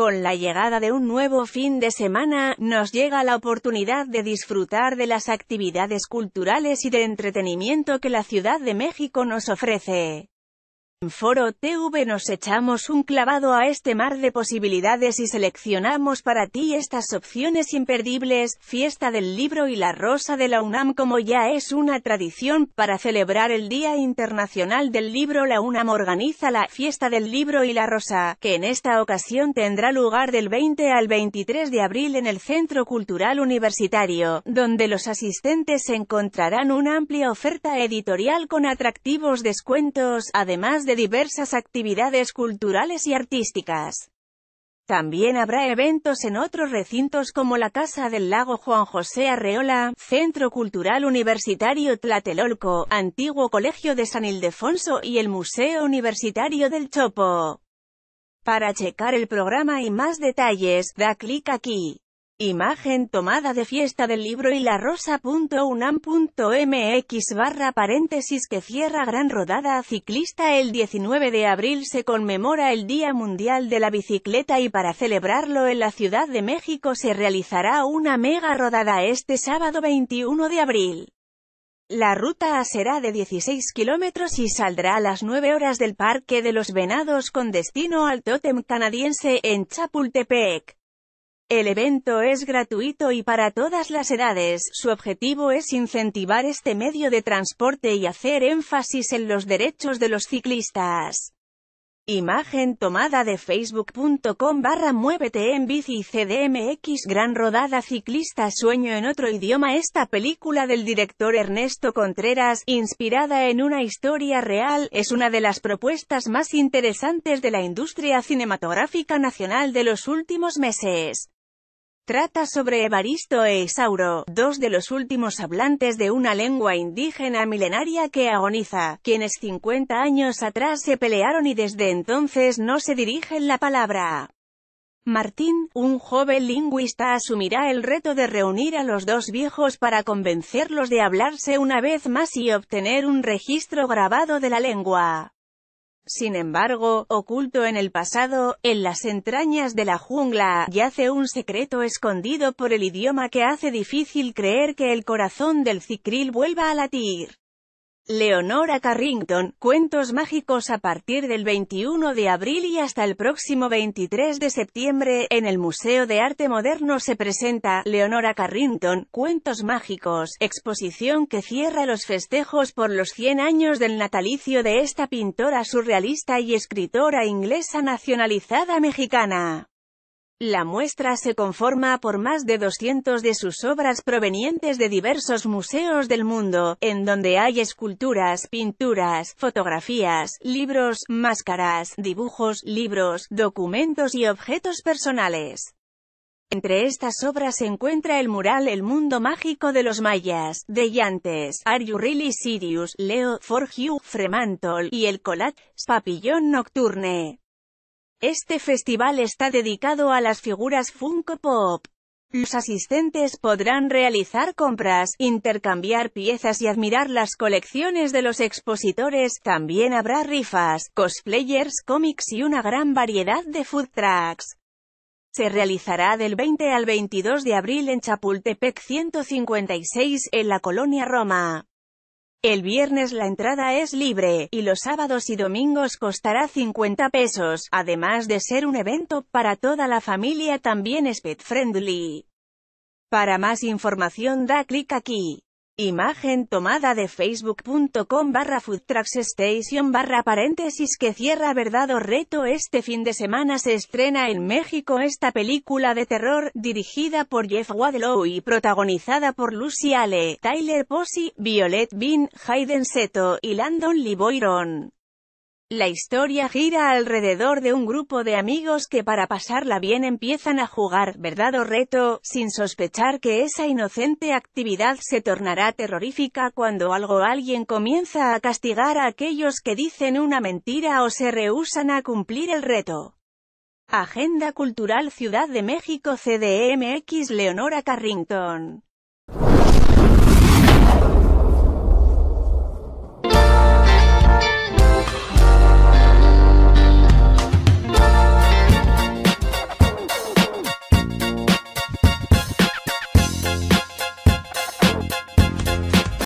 Con la llegada de un nuevo fin de semana, nos llega la oportunidad de disfrutar de las actividades culturales y de entretenimiento que la Ciudad de México nos ofrece. Foro TV nos echamos un clavado a este mar de posibilidades y seleccionamos para ti estas opciones imperdibles, Fiesta del Libro y la Rosa de la UNAM como ya es una tradición, para celebrar el Día Internacional del Libro la UNAM organiza la Fiesta del Libro y la Rosa, que en esta ocasión tendrá lugar del 20 al 23 de abril en el Centro Cultural Universitario, donde los asistentes encontrarán una amplia oferta editorial con atractivos descuentos, además de diversas actividades culturales y artísticas. También habrá eventos en otros recintos como la Casa del Lago Juan José Arreola, Centro Cultural Universitario Tlatelolco, Antiguo Colegio de San Ildefonso y el Museo Universitario del Chopo. Para checar el programa y más detalles, da clic aquí. Imagen tomada de fiesta del libro y la rosa.unam.mx barra paréntesis que cierra gran rodada ciclista El 19 de abril se conmemora el Día Mundial de la Bicicleta y para celebrarlo en la Ciudad de México se realizará una mega rodada este sábado 21 de abril. La ruta será de 16 kilómetros y saldrá a las 9 horas del Parque de los Venados con destino al Tótem canadiense en Chapultepec. El evento es gratuito y para todas las edades, su objetivo es incentivar este medio de transporte y hacer énfasis en los derechos de los ciclistas. Imagen tomada de facebook.com barra muévete en bici CDMX Gran rodada ciclista sueño en otro idioma Esta película del director Ernesto Contreras, inspirada en una historia real, es una de las propuestas más interesantes de la industria cinematográfica nacional de los últimos meses. Trata sobre Evaristo e Isauro, dos de los últimos hablantes de una lengua indígena milenaria que agoniza, quienes 50 años atrás se pelearon y desde entonces no se dirigen la palabra. Martín, un joven lingüista asumirá el reto de reunir a los dos viejos para convencerlos de hablarse una vez más y obtener un registro grabado de la lengua. Sin embargo, oculto en el pasado, en las entrañas de la jungla, yace un secreto escondido por el idioma que hace difícil creer que el corazón del cicril vuelva a latir. Leonora Carrington, Cuentos Mágicos a partir del 21 de abril y hasta el próximo 23 de septiembre, en el Museo de Arte Moderno se presenta, Leonora Carrington, Cuentos Mágicos, exposición que cierra los festejos por los 100 años del natalicio de esta pintora surrealista y escritora inglesa nacionalizada mexicana. La muestra se conforma por más de 200 de sus obras provenientes de diversos museos del mundo, en donde hay esculturas, pinturas, fotografías, libros, máscaras, dibujos, libros, documentos y objetos personales. Entre estas obras se encuentra el mural El mundo mágico de los mayas, de Yantes, Are You Really Sirius, Leo, For Hugh, Fremantle, y el collage, Papillon Nocturne. Este festival está dedicado a las figuras Funko Pop. Los asistentes podrán realizar compras, intercambiar piezas y admirar las colecciones de los expositores. También habrá rifas, cosplayers, cómics y una gran variedad de food trucks. Se realizará del 20 al 22 de abril en Chapultepec 156, en la colonia Roma. El viernes la entrada es libre, y los sábados y domingos costará 50 pesos, además de ser un evento para toda la familia también es pet friendly. Para más información da clic aquí. Imagen tomada de facebook.com barra foodtrackstation barra paréntesis que cierra verdad o reto este fin de semana se estrena en México esta película de terror, dirigida por Jeff Wadlow y protagonizada por Lucy Ale, Tyler Posey, Violet Bean, Hayden Seto y Landon Boyron. La historia gira alrededor de un grupo de amigos que para pasarla bien empiezan a jugar, verdad o reto, sin sospechar que esa inocente actividad se tornará terrorífica cuando algo alguien comienza a castigar a aquellos que dicen una mentira o se rehúsan a cumplir el reto. Agenda Cultural Ciudad de México CDMX e Leonora Carrington